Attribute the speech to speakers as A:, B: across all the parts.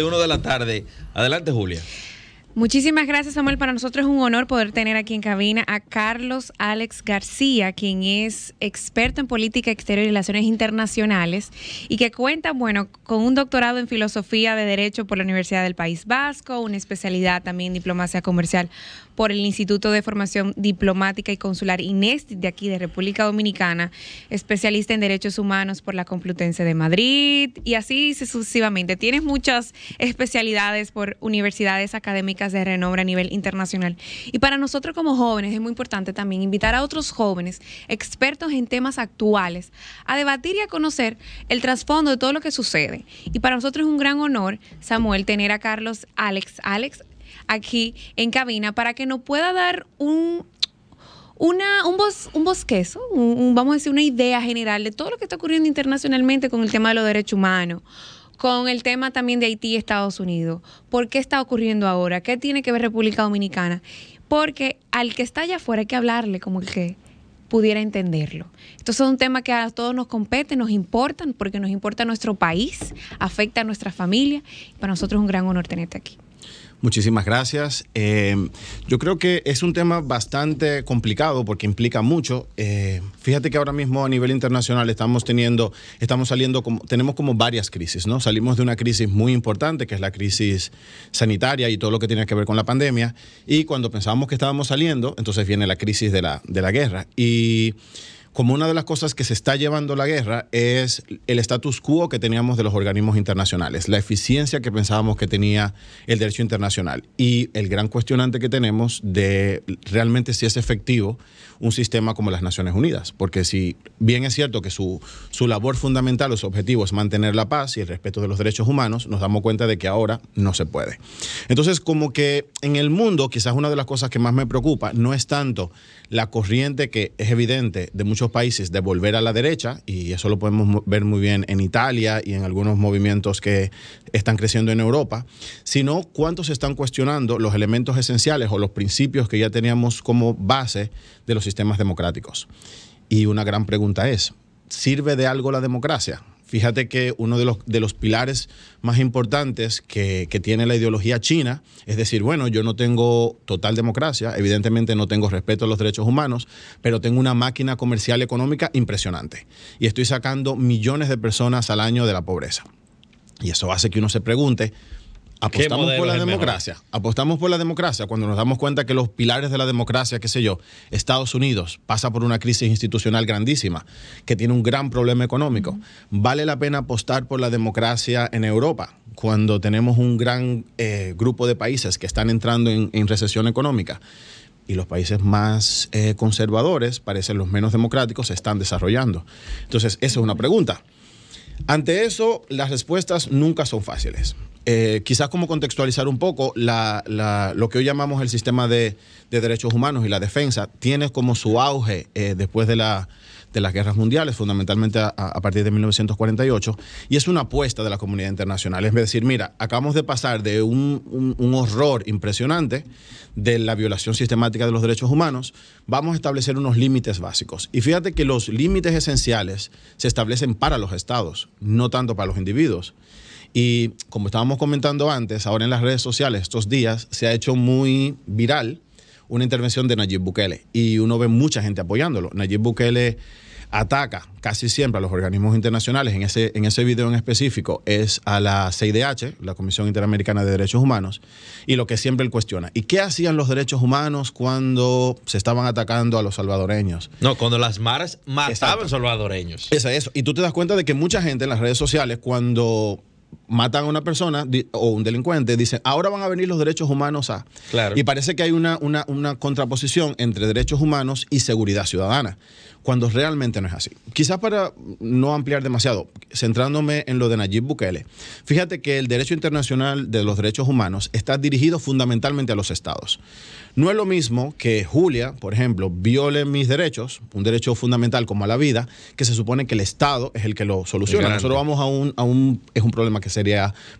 A: 1 de la tarde. Adelante, Julia.
B: Muchísimas gracias, Samuel. Para nosotros es un honor poder tener aquí en cabina a Carlos Alex García, quien es experto en política exterior y relaciones internacionales y que cuenta, bueno, con un doctorado en filosofía de derecho por la Universidad del País Vasco, una especialidad también en diplomacia comercial por el Instituto de Formación Diplomática y Consular Inés de aquí de República Dominicana, especialista en derechos humanos por la Complutense de Madrid y así sucesivamente. Tienes muchas especialidades por universidades académicas de renombre a nivel internacional. Y para nosotros como jóvenes es muy importante también invitar a otros jóvenes expertos en temas actuales a debatir y a conocer el trasfondo de todo lo que sucede. Y para nosotros es un gran honor, Samuel, tener a Carlos Alex, Alex aquí en cabina para que nos pueda dar un, una, un, un vamos a decir, una idea general de todo lo que está ocurriendo internacionalmente con el tema de los derechos humanos, con el tema también de Haití y Estados Unidos. ¿Por qué está ocurriendo ahora? ¿Qué tiene que ver República Dominicana? Porque al que está allá afuera hay que hablarle como el que pudiera entenderlo. Entonces es un tema que a todos nos compete, nos importan porque nos importa nuestro país, afecta a nuestra familia. Y para nosotros es un gran honor tenerte aquí.
C: Muchísimas gracias. Eh, yo creo que es un tema bastante complicado porque implica mucho. Eh, fíjate que ahora mismo a nivel internacional estamos teniendo, estamos saliendo, como, tenemos como varias crisis, ¿no? Salimos de una crisis muy importante que es la crisis sanitaria y todo lo que tiene que ver con la pandemia. Y cuando pensábamos que estábamos saliendo, entonces viene la crisis de la, de la guerra. Y como una de las cosas que se está llevando la guerra es el status quo que teníamos de los organismos internacionales, la eficiencia que pensábamos que tenía el derecho internacional y el gran cuestionante que tenemos de realmente si es efectivo un sistema como las Naciones Unidas, porque si bien es cierto que su, labor fundamental o su objetivo es mantener la paz y el respeto de los derechos humanos, nos damos cuenta de que ahora no se puede. Entonces, como que en el mundo, quizás una de las cosas que más me preocupa no es tanto la corriente que es evidente de muchos países de volver a la derecha, y eso lo podemos ver muy bien en Italia y en algunos movimientos que están creciendo en Europa, sino cuántos están cuestionando los elementos esenciales o los principios que ya teníamos como base de los sistemas democráticos. Y una gran pregunta es, ¿sirve de algo la democracia? Fíjate que uno de los, de los pilares más importantes que, tiene la ideología china es decir, bueno, yo no tengo total democracia, evidentemente no tengo respeto a los derechos humanos, pero tengo una máquina comercial económica impresionante. Y estoy sacando millones de personas al año de la pobreza. Y eso hace que uno se pregunte, apostamos por la democracia, apostamos por la democracia cuando nos damos cuenta que los pilares de la democracia, qué sé yo, Estados Unidos pasa por una crisis institucional grandísima, que tiene un gran problema económico. ¿Vale la pena apostar por la democracia en Europa cuando tenemos un gran eh, grupo de países que están entrando en, recesión económica? y los países más eh, conservadores, parecen los menos democráticos, se están desarrollando. Entonces, esa es una pregunta. Ante eso, las respuestas nunca son fáciles. Eh, quizás como contextualizar un poco lo que hoy llamamos el sistema de, derechos humanos y la defensa, tiene como su auge eh, después de, las guerras mundiales, fundamentalmente a, partir de 1948, y es una apuesta de la comunidad internacional. Es decir, mira, acabamos de pasar de un horror impresionante de la violación sistemática de los derechos humanos, vamos a establecer unos límites básicos. Y fíjate que los límites esenciales se establecen para los estados, no tanto para los individuos. Y como estábamos comentando antes, ahora en las redes sociales estos días se ha hecho muy viral una intervención de Nayib Bukele y uno ve mucha gente apoyándolo. Nayib Bukele ataca casi siempre a los organismos internacionales, en ese, en ese video en específico es a la CIDH, la Comisión Interamericana de Derechos Humanos, y lo que siempre él cuestiona. ¿Y qué hacían los derechos humanos cuando se estaban atacando a los salvadoreños?
A: No, cuando las maras mataban Exacto. salvadoreños. Es
C: eso. Y tú te das cuenta de que mucha gente en las redes sociales, cuando matan a una persona o un delincuente, dicen, ahora van a venir los derechos humanos a... Y parece que hay una, una, una contraposición entre derechos humanos y seguridad ciudadana, cuando realmente no es así. Quizás para no ampliar demasiado, centrándome en lo de Nayib Bukele, fíjate que el derecho internacional de los derechos humanos está dirigido fundamentalmente a los estados. No es lo mismo que Julia, por ejemplo, viole mis derechos, un derecho fundamental como a la vida, que se supone que el Estado es el que lo soluciona. Nosotros vamos a un, a un... es un problema que se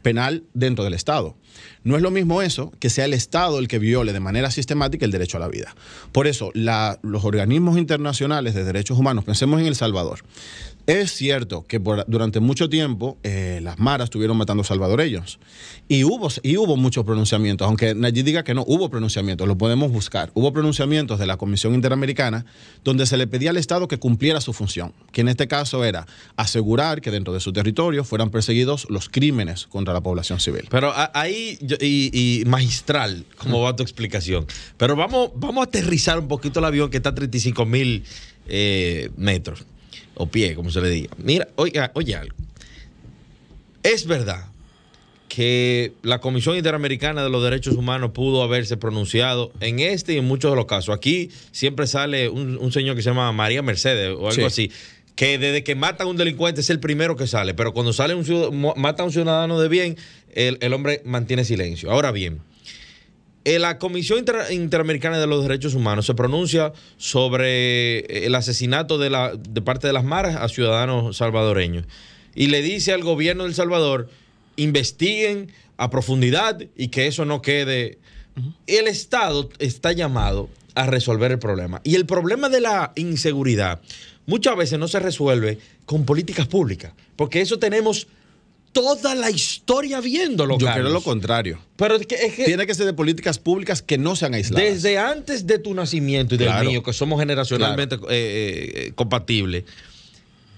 C: penal dentro del Estado. No es lo mismo eso que sea el Estado el que viole de manera sistemática el derecho a la vida. Por eso, los organismos internacionales de derechos humanos, pensemos en El Salvador, es cierto que durante mucho tiempo eh, las maras estuvieron matando salvadoreños y hubo, y hubo muchos pronunciamientos, aunque Nayib diga que no, hubo pronunciamientos, lo podemos buscar. Hubo pronunciamientos de la Comisión Interamericana donde se le pedía al Estado que cumpliera su función, que en este caso era asegurar que dentro de su territorio fueran perseguidos los crímenes contra la población civil.
A: Pero ahí, y, magistral, como va tu explicación, pero vamos, vamos a aterrizar un poquito el avión que está a 35 mil eh, metros o pie, como se le diga. Mira, oiga, oye algo. Es verdad que la Comisión Interamericana de los Derechos Humanos pudo haberse pronunciado en este y en muchos de los casos. Aquí siempre sale un, señor que se llama María Mercedes o algo así, que desde que matan a un delincuente es el primero que sale, pero cuando sale un mata a un ciudadano de bien, el hombre mantiene silencio. Ahora bien, eh, la Comisión Interamericana de los Derechos Humanos se pronuncia sobre eh, el asesinato de, la, parte de las maras a ciudadanos salvadoreños y le dice al gobierno del Salvador, investiguen a profundidad y que eso no quede. El Estado está llamado a resolver el problema. Y el problema de la inseguridad muchas veces no se resuelve con políticas públicas, porque eso tenemos toda la historia viéndolo. Yo lo contrario. Pero es que, Tiene que ser de políticas públicas que no sean aisladas. Desde antes de tu nacimiento y del mío, que somos generacionalmente eh, eh, compatibles,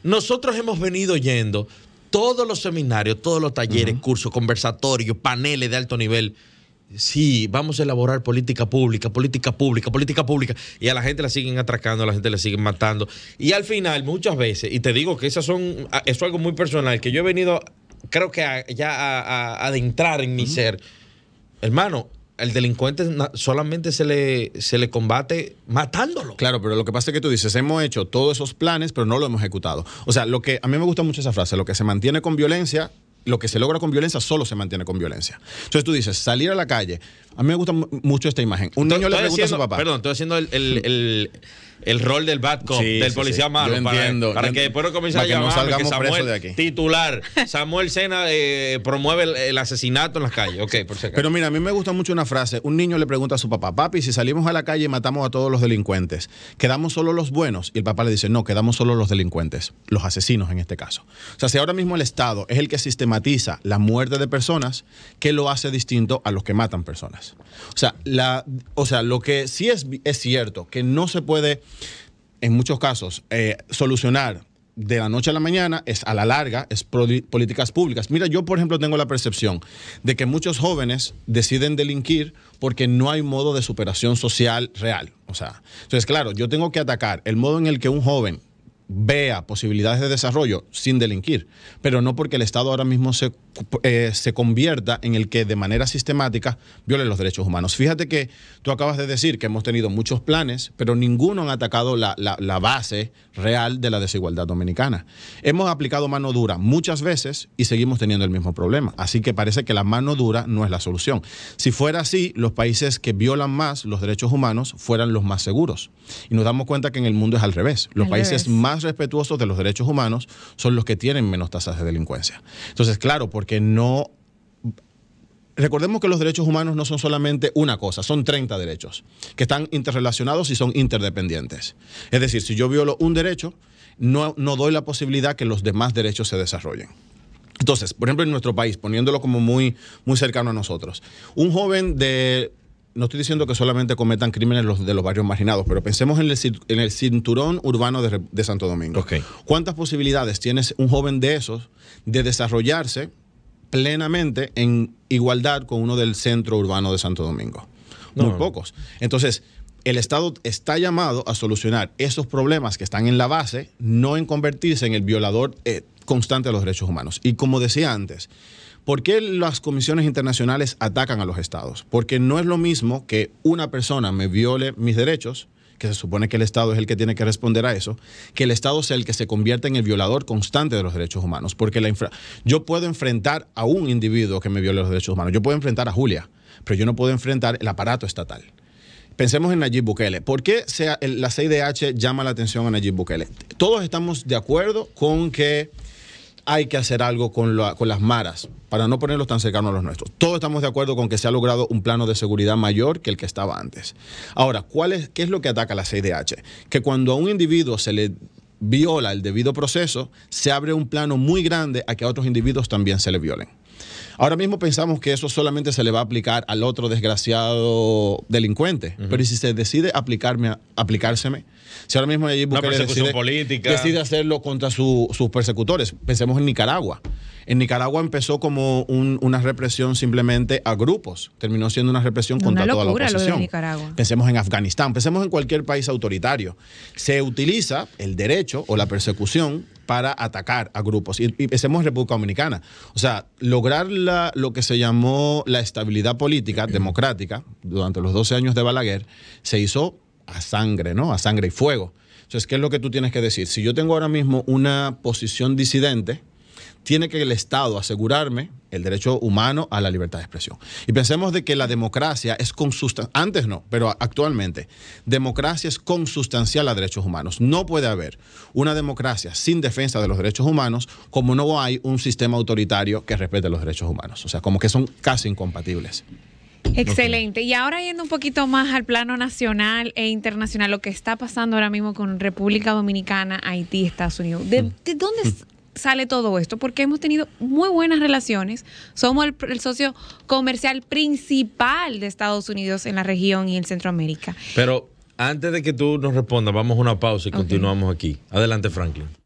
A: nosotros hemos venido yendo todos los seminarios, todos los talleres, cursos, conversatorios, paneles de alto nivel. Sí, vamos a elaborar política pública, política pública, política pública. Y a la gente la siguen atracando, a la gente la siguen matando. Y al final, muchas veces, y te digo que esas son, ah, eso es algo muy personal, que yo he venido creo que ya a, adentrar en mi ser. Hermano, el delincuente solamente se le, se le combate
C: matándolo. Claro, pero lo que pasa es que tú dices, hemos hecho todos esos planes, pero no lo hemos ejecutado. O sea, lo que a mí me gusta mucho esa frase, lo que se mantiene con violencia, lo que se logra con violencia solo se mantiene con violencia. Entonces tú dices, salir a la calle, a mí me gusta mucho esta imagen. Un niño le pregunta a su papá. Perdón,
A: estoy haciendo el, hmm. rol del bad cop, del policía malo. para, entiendo, para, que después no comience a llamar no salgamos presos de aquí. titular. Samuel Sena eh, promueve el, asesinato en las calles. Ok, por si Pero
C: mira, a mí me gusta mucho una frase. Un niño le pregunta a su papá, papi, si salimos a la calle y matamos a todos los delincuentes, ¿quedamos solo los buenos? Y el papá le dice, no, quedamos solo los delincuentes, los asesinos en este caso. O sea, si ahora mismo el Estado es el que sistematiza la muerte de personas, ¿qué lo hace distinto a los que matan personas? O sea, la, o sea lo que sí es, es cierto, que no se puede, en muchos casos, eh, solucionar de la noche a la mañana, es a la larga, es políticas públicas. Mira, yo por ejemplo tengo la percepción de que muchos jóvenes deciden delinquir porque no hay modo de superación social real. O sea, entonces claro, yo tengo que atacar el modo en el que un joven vea posibilidades de desarrollo sin delinquir, pero no porque el Estado ahora mismo se, eh, se, convierta en el que de manera sistemática viole los derechos humanos. Fíjate que tú acabas de decir que hemos tenido muchos planes, pero ninguno han atacado la, base real de la desigualdad dominicana. Hemos aplicado mano dura muchas veces y seguimos teniendo el mismo problema, así que parece que la mano dura no es la solución. Si fuera así, los países que violan más los derechos humanos fueran los más seguros. Y nos damos cuenta que en el mundo es al revés. Los países más respetuosos de los derechos humanos son los que tienen menos tasas de delincuencia. Entonces, claro, porque no Recordemos que los derechos humanos no son solamente una cosa, son 30 derechos, que están interrelacionados y son interdependientes. Es decir, si yo violo un derecho, no, no doy la posibilidad que los demás derechos se desarrollen. Entonces, por ejemplo, en nuestro país, poniéndolo como muy, muy cercano a nosotros, un joven de no estoy diciendo que solamente cometan crímenes los de los barrios marginados, pero pensemos en el, cinturón urbano de, Santo Domingo. ¿Cuántas posibilidades tiene un joven de esos de desarrollarse plenamente en igualdad con uno del centro urbano de Santo Domingo? Muy pocos. Entonces, el Estado está llamado a solucionar esos problemas que están en la base, no en convertirse en el violador eh, constante de los derechos humanos. Y como decía antes, ¿Por qué las comisiones internacionales atacan a los estados? Porque no es lo mismo que una persona me viole mis derechos, que se supone que el Estado es el que tiene que responder a eso, que el Estado sea el que se convierta en el violador constante de los derechos humanos. Porque la yo puedo enfrentar a un individuo que me viole los derechos humanos, yo puedo enfrentar a Julia, pero yo no puedo enfrentar el aparato estatal. Pensemos en Nayib Bukele. ¿Por qué la CIDH llama la atención a Nayib Bukele? Todos estamos de acuerdo con que hay que hacer algo con, las maras para no ponerlos tan cercanos a los nuestros. Todos estamos de acuerdo con que se ha logrado un plano de seguridad mayor que el que estaba antes. Ahora, ¿cuál es, ¿qué es lo que ataca la CIDH? Que cuando a un individuo se le viola el debido proceso, se abre un plano muy grande a que a otros individuos también se le violen. Ahora mismo pensamos que eso solamente se le va a aplicar al otro desgraciado delincuente, pero si se decide aplicarme, aplicárseme, si ahora mismo allí decide, política. decide hacerlo contra sus persecutores, pensemos en Nicaragua. En Nicaragua empezó como una represión simplemente a grupos, terminó siendo una represión contra toda la oposición. Pensemos en Afganistán, pensemos en cualquier país autoritario. Se utiliza el derecho o la persecución para atacar a grupos. Y, pensemos en República Dominicana. O sea, lograr lo que se llamó la estabilidad política democrática durante los 12 años de Balaguer se hizo a sangre, ¿no? A sangre y fuego. Entonces, ¿qué es lo que tú tienes que decir? Si yo tengo ahora mismo una posición disidente, tiene que el Estado asegurarme el derecho humano a la libertad de expresión. Y pensemos de que la democracia es consustancial, antes no, pero actualmente, democracia es consustancial a derechos humanos. No puede haber una democracia sin defensa de los derechos humanos como no hay un sistema autoritario que respete los derechos humanos. O sea, como que son casi incompatibles. Excelente.
B: Y ahora yendo un poquito más al plano nacional e internacional, lo que está pasando ahora mismo con República Dominicana, Haití, Estados Unidos. ¿De, mm. dónde dónde sale todo esto? Porque hemos tenido muy buenas relaciones, somos el, socio comercial principal de Estados Unidos en la región y en Centroamérica.
A: Pero antes de que tú nos respondas, vamos a una pausa y continuamos aquí. Adelante, Franklin.